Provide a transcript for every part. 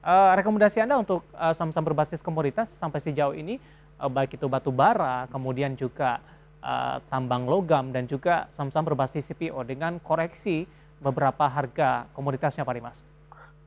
Eh, rekomendasi Anda untuk uh, saham-saham berbasis komoditas sampai sejauh ini, uh, baik itu batu bara, kemudian juga uh, tambang logam, dan juga saham-saham berbasis CPO dengan koreksi beberapa harga komoditasnya Pak Dimas?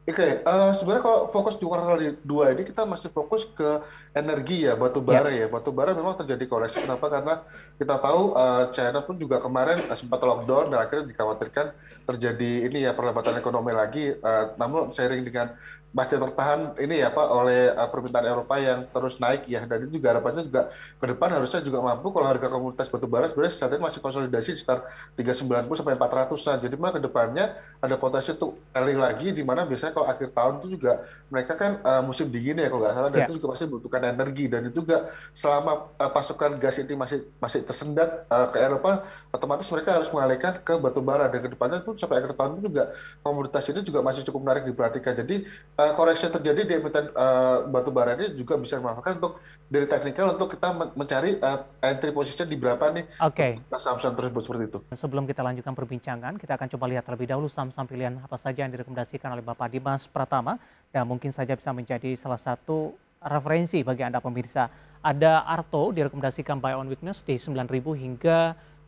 Oke, okay, uh, sebenarnya kalau fokus di kuartal dua ini kita masih fokus ke energi ya, batu bara yeah. ya. ya. Batu bara memang terjadi koreksi. Kenapa? Karena kita tahu uh, China pun juga kemarin uh, sempat lockdown dan akhirnya dikhawatirkan terjadi ini ya perlambatan ekonomi lagi. Uh, namun sharing dengan masih tertahan ini ya Pak oleh uh, permintaan Eropa yang terus naik ya dan itu juga harapannya juga ke depan harusnya juga mampu kalau harga komoditas batu bara sebenarnya saat ini masih konsolidasi sekitar 390 sampai 400-an. Jadi mah ke depannya ada potensi untuk rally lagi di mana biasanya kalau akhir tahun itu juga mereka kan uh, musim dingin ya kalau nggak salah dan ya. itu juga pasti membutuhkan energi dan itu juga selama uh, pasokan gas ini masih masih tersendat uh, ke Eropa otomatis mereka harus mengalihkan ke batu bara dan ke depannya pun sampai akhir tahun itu juga komoditas ini juga masih cukup menarik diperhatikan. Jadi uh, Eh, koreksi yang terjadi di emiten uh, batu bara ini juga bisa dimanfaatkan untuk dari teknikal untuk kita mencari uh, entry position di berapa nih okay. Nah, saham-saham tersebut seperti itu. Sebelum kita lanjutkan perbincangan, kita akan coba lihat terlebih dahulu saham-saham pilihan apa saja yang direkomendasikan oleh Bapak Dimas Pratama yang mungkin saja bisa menjadi salah satu referensi bagi Anda pemirsa. Ada Arto direkomendasikan buy on weakness di 9.000 hingga 10.150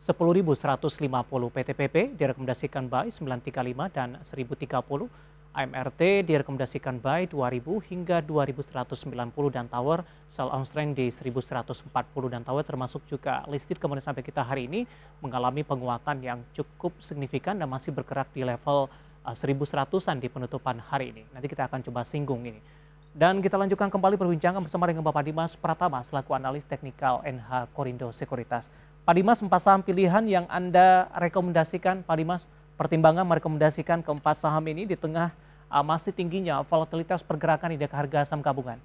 PTPP direkomendasikan buy 935 dan 1030 AMRT direkomendasikan buy 2000 hingga 2190 dan tower sell on strength di 1140 dan tower termasuk juga listed kemudian sampai kita hari ini mengalami penguatan yang cukup signifikan dan masih bergerak di level 1100-an eh, di penutupan hari ini. Nanti kita akan coba singgung ini. Dan kita lanjutkan kembali perbincangan bersama dengan Bapak Dimas Pratama selaku analis teknikal NH Korindo Sekuritas. Pak Dimas, empat saham pilihan yang Anda rekomendasikan, Pak Dimas, pertimbangan merekomendasikan keempat saham ini di tengah uh, masih tingginya volatilitas pergerakan indeks harga saham gabungan?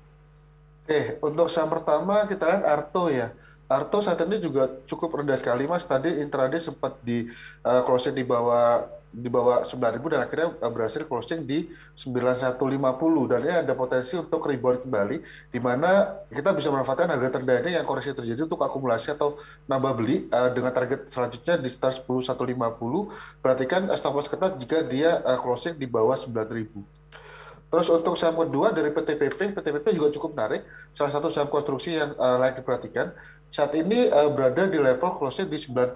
Oke, eh, untuk saham pertama kita lihat Arto ya. Arto saat ini juga cukup rendah sekali mas. Tadi intraday sempat di uh, closing di bawah di bawah 9000 dan akhirnya eh, berhasil closing di 9150 dan ini ada potensi untuk rebound kembali di mana kita bisa memanfaatkan harga terendah yang koreksi terjadi untuk akumulasi atau nambah beli eh, dengan target selanjutnya di start 10150 perhatikan eh, stop loss ketat jika dia closing di bawah 9000 Terus untuk saham kedua dari PTPP, PTPP juga cukup menarik. Salah satu saham konstruksi yang uh, layak diperhatikan. Saat ini uh, berada di level closing di 945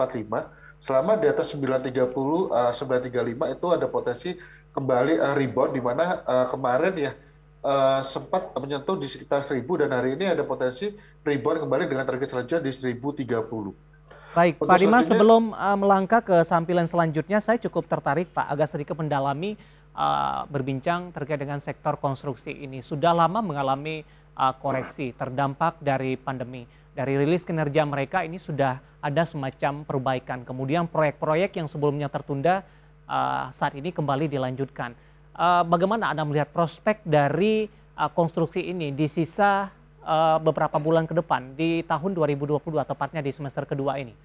Selama di atas 930 uh, 935 itu ada potensi kembali uh, rebound di mana uh, kemarin ya uh, sempat menyentuh di sekitar 1000 dan hari ini ada potensi rebound kembali dengan target selanjutnya di 1030. Baik, Untuk Pak Dimas sebelum uh, melangkah ke sampilan selanjutnya, saya cukup tertarik Pak agak sedikit mendalami uh, berbincang terkait dengan sektor konstruksi ini. Sudah lama mengalami uh, koreksi terdampak dari pandemi dari rilis kinerja mereka ini sudah ada semacam perbaikan. Kemudian proyek-proyek yang sebelumnya tertunda uh, saat ini kembali dilanjutkan. Uh, bagaimana Anda melihat prospek dari uh, konstruksi ini di sisa uh, beberapa bulan ke depan di tahun 2022 tepatnya di semester kedua ini?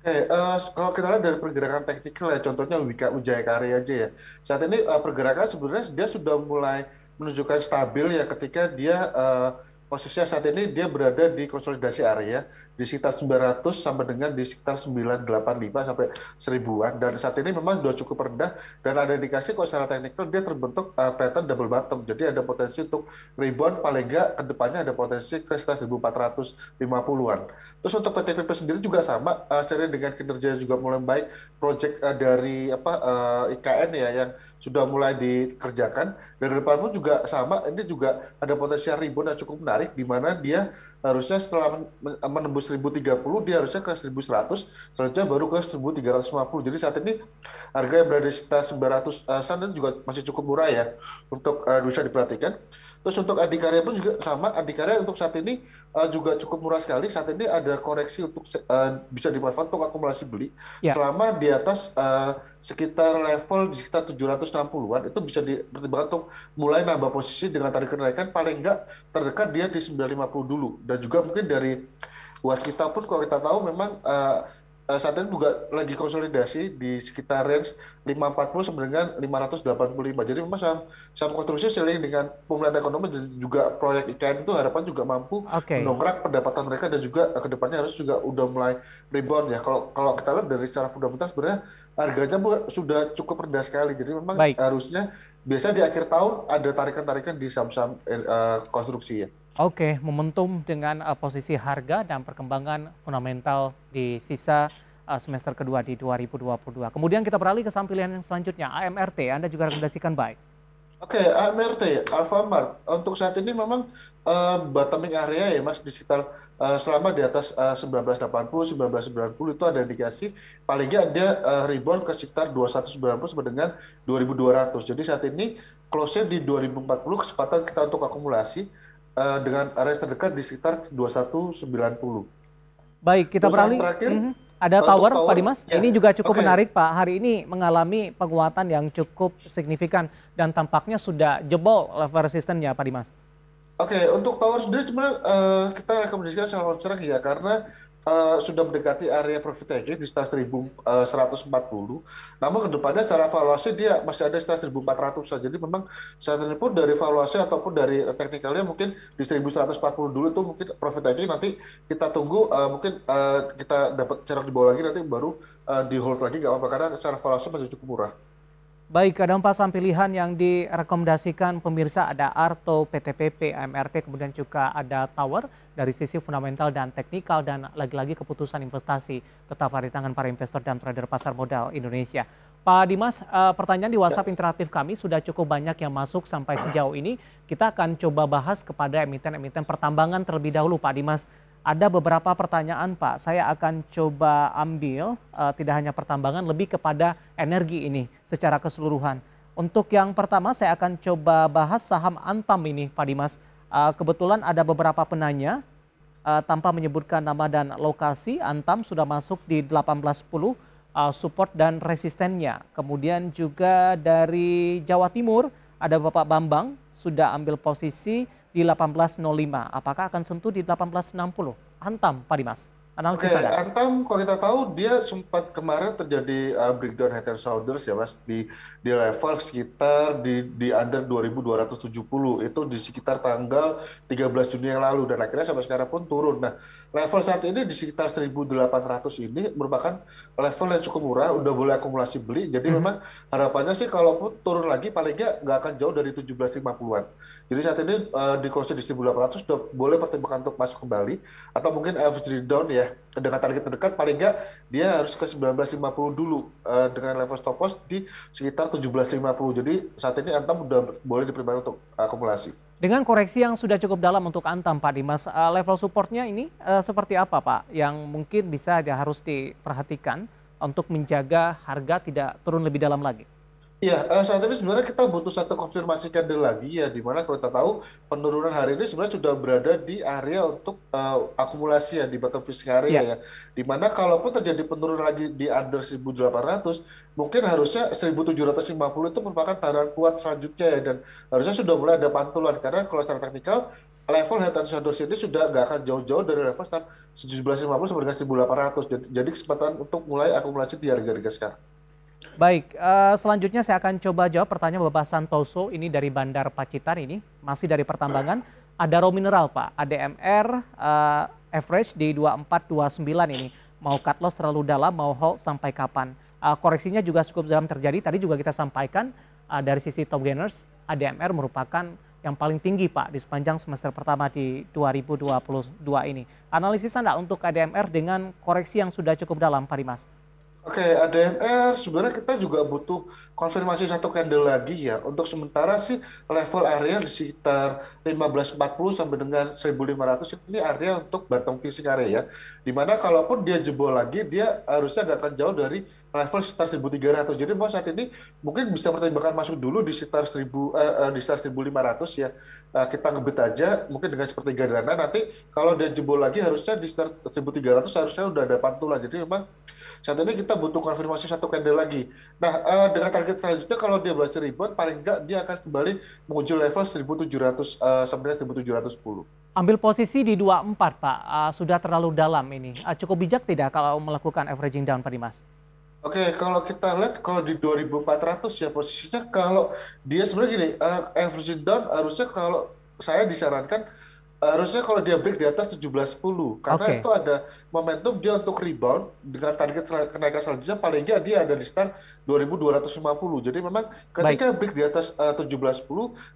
Oke, okay, uh, kalau kita lihat dari pergerakan teknikal ya, contohnya Wika Ujaya Karya aja ya. Saat ini uh, pergerakan sebenarnya dia sudah mulai menunjukkan stabil ya ketika dia uh, posisinya saat ini dia berada di konsolidasi area di sekitar 900 sampai dengan di sekitar 985 sampai seribuan dan saat ini memang sudah cukup rendah dan ada indikasi kalau secara teknikal dia terbentuk uh, eh, pattern double bottom jadi ada potensi untuk rebound paling nggak kedepannya ada potensi ke sekitar 1450-an terus untuk PTPP sendiri juga sama uh, sering dengan kinerja juga mulai baik project uh, dari apa uh, IKN ya yang sudah mulai dikerjakan dan depan pun juga sama ini juga ada potensi rebound yang cukup menarik di mana dia harusnya setelah menembus 1030 dia harusnya ke 1100 selanjutnya baru ke 1350 jadi saat ini harga yang berada di sekitar 900 uh, eh, juga masih cukup murah ya untuk uh, bisa diperhatikan Terus untuk adikarya pun juga sama, adikarya untuk saat ini uh, juga cukup murah sekali. Saat ini ada koreksi untuk uh, bisa dimanfaatkan untuk akumulasi beli. Ya. Selama di atas uh, sekitar level di sekitar 760-an itu bisa dipertimbangkan untuk mulai nambah posisi dengan tarik kenaikan paling enggak terdekat dia di 950 dulu dan juga mungkin dari was kita pun kalau kita tahu memang uh, Eh, saat ini juga lagi konsolidasi di sekitar range 540 sampai dengan 585. Jadi memang saham saham konstruksi sering dengan pemulihan ekonomi dan juga proyek IKN itu harapan juga mampu okay. mendongkrak pendapatan mereka dan juga eh, kedepannya harus juga udah mulai rebound ya. Kalau kalau kita lihat dari secara fundamental sebenarnya harganya sudah cukup rendah sekali. Jadi memang Baik. harusnya biasanya di akhir tahun ada tarikan-tarikan di saham-saham uh, konstruksi ya. Oke, momentum dengan uh, posisi harga dan perkembangan fundamental di sisa uh, semester kedua di 2022. Kemudian kita beralih ke saham pilihan yang selanjutnya, AMRT. Anda juga rekomendasikan baik. Oke, okay, AMRT, Alfamart. Untuk saat ini memang uh, bottoming area ya Mas di sekitar uh, selama di atas uh, 1980, 1990 itu ada indikasi paling nggak dia uh, rebound ke sekitar 2190 sampai dengan 2200. Jadi saat ini close-nya di 2040 kesempatan kita untuk akumulasi Eh, dengan area terdekat di sekitar 2190. Baik, kita Terus beralih. Terakhir, mm -hmm. Ada tower, tower, Pak Dimas. Ya. Ini juga cukup okay. menarik, Pak. Hari ini mengalami penguatan yang cukup signifikan dan tampaknya sudah jebol level resistennya, Pak Dimas. Oke, okay, untuk tower sendiri sebenarnya uh, kita rekomendasikan sangat cerah ya, karena Uh, sudah mendekati area profit taking di sekitar 1140. Eh, Namun kedepannya secara valuasi dia masih ada sekitar 1400 saja. Jadi memang saat ini pun dari valuasi ataupun dari eh, teknikalnya mungkin di 1140 dulu itu mungkin profit taking nanti kita tunggu uh, mungkin uh, kita dapat cara di bawah lagi nanti baru uh, di hold lagi nggak apa-apa karena secara valuasi masih cukup murah. Baik, ada empat saham pilihan yang direkomendasikan pemirsa ada Arto, PTPP, MRT, kemudian juga ada Tower dari sisi fundamental dan teknikal dan lagi-lagi keputusan investasi tetap ada di tangan para investor dan trader pasar modal Indonesia. Pak Dimas, eh, pertanyaan di WhatsApp ya. interaktif kami sudah cukup banyak yang masuk sampai sejauh ini. Kita akan coba bahas kepada emiten-emiten pertambangan terlebih dahulu Pak Dimas ada beberapa pertanyaan Pak. Saya akan coba ambil uh, tidak hanya pertambangan lebih kepada energi ini secara keseluruhan. Untuk yang pertama saya akan coba bahas saham Antam ini Pak Dimas. Uh, kebetulan ada beberapa penanya uh, tanpa menyebutkan nama dan lokasi Antam sudah masuk di 1810 uh, support dan resistennya. Kemudian juga dari Jawa Timur ada Bapak Bambang sudah ambil posisi di 1805? Apakah akan sentuh di 1860? Antam, Pak Dimas. Analisis okay, Antam, kalau kita tahu dia sempat kemarin terjadi uh, breakdown head and shoulders ya mas di di level sekitar di di under 2270 itu di sekitar tanggal 13 Juni yang lalu dan akhirnya sampai sekarang pun turun. Nah level saat ini di sekitar 1800 ini merupakan level yang cukup murah, udah boleh akumulasi beli. Jadi hmm. memang harapannya sih kalaupun turun lagi paling nggak nggak akan jauh dari 1750-an. Jadi saat ini uh, di close di 1800 sudah boleh pertimbangkan untuk masuk kembali atau mungkin average down ya ya dekat target terdekat paling nggak dia harus ke 1950 dulu uh, dengan level stop loss di sekitar 1750 jadi saat ini Antam sudah boleh diperbaiki untuk akumulasi dengan koreksi yang sudah cukup dalam untuk Antam Pak Dimas uh, level supportnya ini uh, seperti apa Pak yang mungkin bisa harus diperhatikan untuk menjaga harga tidak turun lebih dalam lagi Ya, saat ini sebenarnya kita butuh satu konfirmasi candle lagi ya, di mana kalau kita tahu penurunan hari ini sebenarnya sudah berada di area untuk uh, akumulasi ya di bottom fishing area iya. yeah. ya. Di mana kalaupun terjadi penurunan lagi di under 1800, mungkin harusnya 1750 itu merupakan taran kuat selanjutnya ya dan harusnya sudah mulai ada pantulan karena kalau secara teknikal level head and shoulders ini sudah nggak akan jauh-jauh dari level start 1750 sampai 1800. jadi kesempatan untuk mulai akumulasi di harga-harga sekarang. Baik, uh, selanjutnya saya akan coba jawab pertanyaan Bapak Santoso ini dari Bandar Pacitan ini, masih dari pertambangan. Ada raw mineral Pak, ADMR uh, eh, average di 2429 ini. Mau cut loss terlalu dalam, mau hold sampai kapan? Uh, koreksinya juga cukup dalam terjadi, tadi juga kita sampaikan uh, dari sisi top gainers, ADMR merupakan yang paling tinggi Pak di sepanjang semester pertama di 2022 ini. Analisis Anda untuk ADMR dengan koreksi yang sudah cukup dalam Pak Dimas. Oke, okay, ADMR sebenarnya kita juga butuh konfirmasi satu candle lagi ya. Untuk sementara sih level area di sekitar 1540 sampai dengan 1500 ini area untuk batang fishing area ya. Dimana kalaupun dia jebol lagi, dia harusnya nggak akan jauh dari level sekitar 1300. Jadi memang saat ini mungkin bisa pertimbangkan masuk dulu di sekitar 1000 eh, eh, di sekitar 1500 ya. Eh, kita ngebet aja mungkin dengan seperti dana nanti kalau dia jebol lagi harusnya di sekitar 1300 harusnya udah ada pantulan. Jadi memang saat ini kita butuh konfirmasi satu candle lagi. Nah, eh, dengan target selanjutnya kalau dia berhasil rebound paling enggak dia akan kembali menguji level 1700 eh, sampai 1710 ambil posisi di 24 Pak, uh, sudah terlalu dalam ini. Uh, cukup bijak tidak kalau melakukan averaging down Pak Dimas? Oke, okay, kalau kita lihat kalau di 2400 ya posisinya kalau dia sebenarnya gini, uh, eh, average down harusnya kalau saya disarankan harusnya kalau dia break di atas 17.10 karena okay. itu ada momentum dia untuk rebound dengan target kenaikan selanjutnya paling nggak dia ada di stand 2250 jadi memang ketika Baik. break di atas eh, uh, 17.10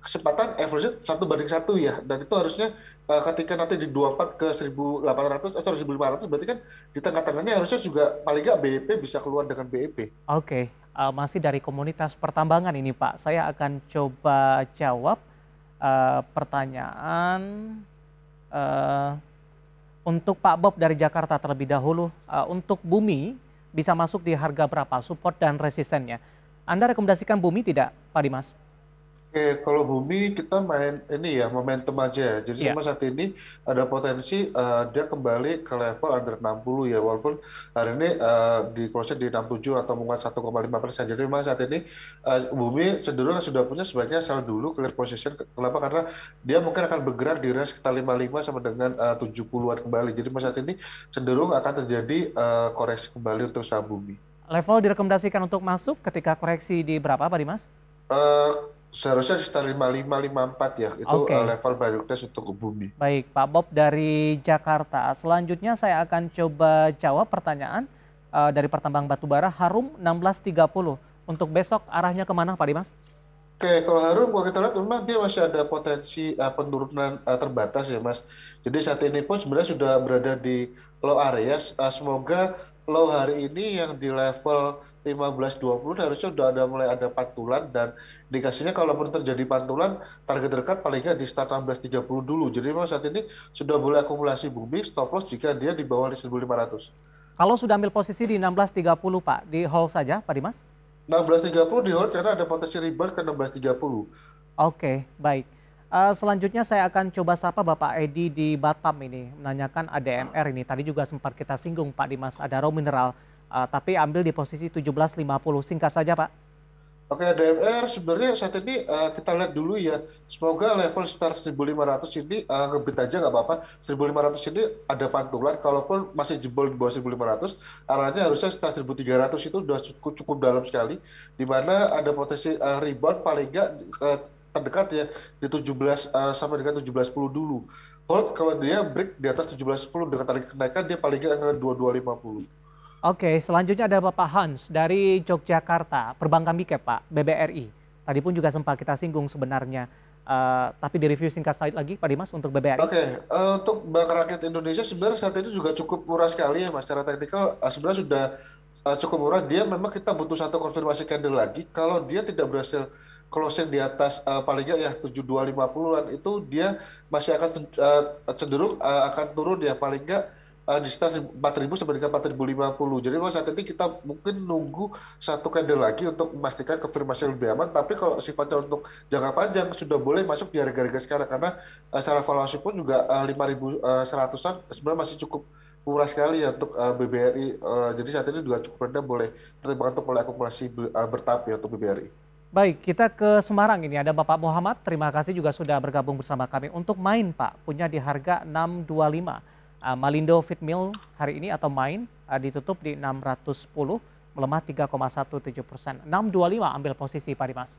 kesempatan average satu banding satu ya dan itu harusnya uh, ketika nanti di 24 ke 1800 atau 1500 berarti kan di tengah-tengahnya harusnya juga paling nggak BEP bisa keluar dengan BEP oke okay. uh, eh, masih dari komunitas pertambangan ini Pak saya akan coba jawab Uh, pertanyaan Eh, untuk Pak Bob dari Jakarta terlebih dahulu, uh, untuk bumi bisa masuk di harga berapa support dan resistennya? Anda rekomendasikan bumi tidak, Pak Dimas? Oke, kalau bumi kita main ini ya momentum aja. Ya. Jadi yeah. cuma saat ini ada potensi uh, dia kembali ke level under 60 ya, walaupun hari ini uh, di close di 67 atau mungkin 1,5 persen. Jadi memang saat ini uh, bumi cenderung sudah punya sebaiknya sell dulu clear position. Kenapa? Karena dia mungkin akan bergerak di range sekitar 55 sama dengan uh, 70-an kembali. Jadi saat ini cenderung akan terjadi uh, koreksi kembali untuk saham bumi. Level direkomendasikan untuk masuk ketika koreksi di berapa, Pak Dimas? Uh, seharusnya di sekitar 5554 ya itu okay. Eh, level prioritas untuk bumi. Baik, Pak Bob dari Jakarta. Selanjutnya saya akan coba jawab pertanyaan uh, dari Pertambangan Batubara Harum 1630. Untuk besok arahnya kemana Pak Dimas? Oke, kalau Harum kalau kita lihat memang dia masih ada potensi uh, penurunan uh, terbatas ya Mas. Jadi saat ini pun sebenarnya sudah berada di low area. Uh, semoga low hari ini yang di level 15-20 harusnya sudah ada mulai ada pantulan dan indikasinya kalaupun terjadi pantulan target dekat paling di start 16.30 dulu. Jadi memang saat ini sudah boleh akumulasi bumi stop loss jika dia di bawah 1.500. Kalau sudah ambil posisi di 16.30 Pak, di hold saja Pak Dimas? 16.30 di hold karena ada potensi rebound ke 16.30. Oke, okay, baik. Uh, selanjutnya saya akan coba sapa Bapak Edi di Batam ini menanyakan ADMR ini. Tadi juga sempat kita singgung Pak Dimas ada raw mineral uh, tapi ambil di posisi 17.50. Singkat saja Pak. Oke, ADMR sebenarnya saat ini uh, kita lihat dulu ya. Semoga level sekitar 1.500 ini uh, ngebit aja nggak apa-apa. 1.500 ini ada pantulan, kalaupun masih jebol di bawah 1.500, arahnya harusnya sekitar 1.300 itu sudah cukup, cukup dalam sekali. Di mana ada potensi uh, rebound paling nggak uh, terdekat ya di 17 uh, eh, sampai dengan 17.10 dulu. Hold kalau dia break di atas 17.10 dengan tarik kenaikan dia paling tidak akan 22.50. Oke, selanjutnya ada Bapak Hans dari Yogyakarta, perbankan Bike Pak, BBRI. Tadi pun juga sempat kita singgung sebenarnya, uh, tapi di review singkat slide lagi Pak Dimas untuk BBRI. Oke, uh, untuk Bank Rakyat Indonesia sebenarnya saat ini juga cukup murah sekali ya mas, secara teknikal uh, sebenarnya sudah uh, cukup murah. Dia memang kita butuh satu konfirmasi candle lagi, kalau dia tidak berhasil closing di atas uh, paling nggak ya 7250-an itu dia masih akan uh, cenderung uh, akan turun ya paling nggak uh, di sekitar 4000 sampai dengan 4050. Jadi kalau saat ini kita mungkin nunggu satu candle lagi untuk memastikan konfirmasi lebih aman. Tapi kalau sifatnya untuk jangka panjang sudah boleh masuk di harga-harga sekarang karena uh, secara valuasi pun juga uh, 5100-an sebenarnya masih cukup murah sekali ya untuk uh, BBRI. Uh, jadi saat ini juga cukup rendah boleh terima untuk mulai akumulasi uh, bertahap ya untuk BBRI. Baik, kita ke Semarang ini ada Bapak Muhammad. Terima kasih juga sudah bergabung bersama kami untuk main Pak, punya di harga 625. Uh, ah, Malindo Fit Mill hari ini atau main uh, ditutup di 610 melemah 3,17 persen. 625 ambil posisi Pak Dimas.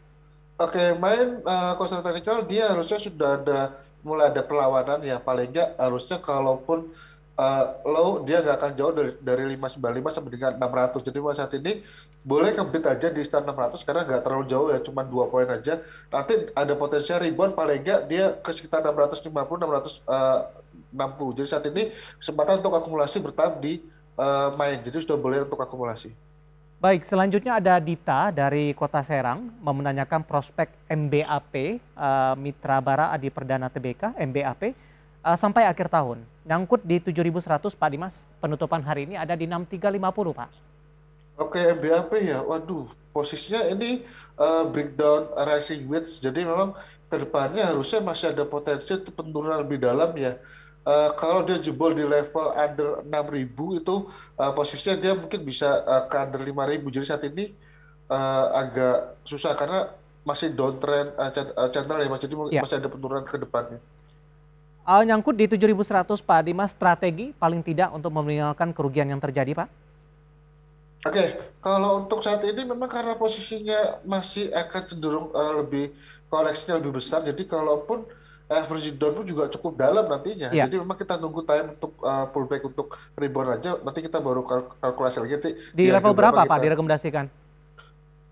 Oke, main uh, ah, technical dia harusnya sudah ada mulai ada perlawanan ya paling nggak harusnya kalaupun uh, low dia nggak akan jauh dari dari 595 sampai dengan 600. Jadi saat ini boleh compete aja di stand 600 karena nggak terlalu jauh ya cuma dua poin aja nanti ada potensi rebound paling nggak dia ke sekitar 650 660 eh, jadi saat ini kesempatan untuk akumulasi bertambah di uh, main jadi sudah boleh untuk akumulasi Baik, selanjutnya ada Dita dari Kota Serang menanyakan prospek MBAP uh, eh, Mitra Bara Adi Perdana TBK MBAP uh, sampai akhir tahun. Nyangkut di 7.100 Pak Dimas, penutupan hari ini ada di 6350 Pak. Oke, okay, MBAP ya. Waduh, posisinya ini uh, breakdown rising width. Jadi memang kedepannya harusnya masih ada potensi untuk penurunan lebih dalam ya. Uh, kalau dia jebol di level under 6000 itu uh, posisinya dia mungkin bisa uh, ke under 5000. Jadi saat ini uh, agak susah karena masih downtrend uh, channel ya Jadi yeah. masih ada penurunan ke depannya. Uh, nyangkut di 7100 Pak Dimas strategi paling tidak untuk meminimalkan kerugian yang terjadi Pak? Oke, okay. kalau untuk saat ini memang karena posisinya masih akan cenderung uh, lebih koreksinya lebih besar, jadi kalaupun average down pun juga cukup dalam nantinya. Yeah. Jadi memang kita nunggu time untuk uh, pullback untuk rebound aja. Nanti kita baru kal kalkulasi lagi. Nanti di level berapa kita... Pak direkomendasikan?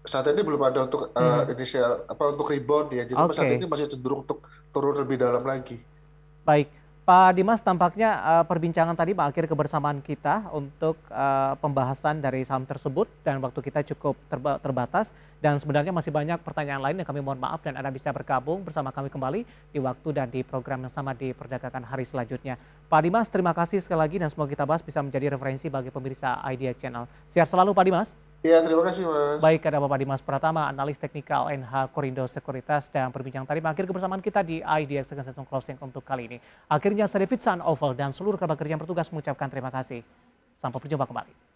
Saat ini belum ada untuk uh, hmm. inisial apa untuk rebound ya. Jadi okay. saat ini masih cenderung untuk turun lebih dalam lagi. Baik. Pak Dimas, tampaknya uh, perbincangan tadi mengakhir kebersamaan kita untuk uh, pembahasan dari saham tersebut dan waktu kita cukup terba terbatas dan sebenarnya masih banyak pertanyaan lain yang kami mohon maaf dan Anda bisa bergabung bersama kami kembali di waktu dan di program yang sama di perdagangan hari selanjutnya. Pak Dimas, terima kasih sekali lagi dan semoga kita bahas bisa menjadi referensi bagi pemirsa Idea Channel. Sehat selalu Pak Dimas. Iya, terima kasih Mas. Baik, ada Bapak Dimas Pratama, analis teknikal NH Korindo Sekuritas dan berbincang tadi mengakhir kebersamaan kita di IDX Session Closing untuk kali ini. Akhirnya saya David Oval, dan seluruh kerabat kerja yang bertugas mengucapkan terima kasih. Sampai berjumpa kembali.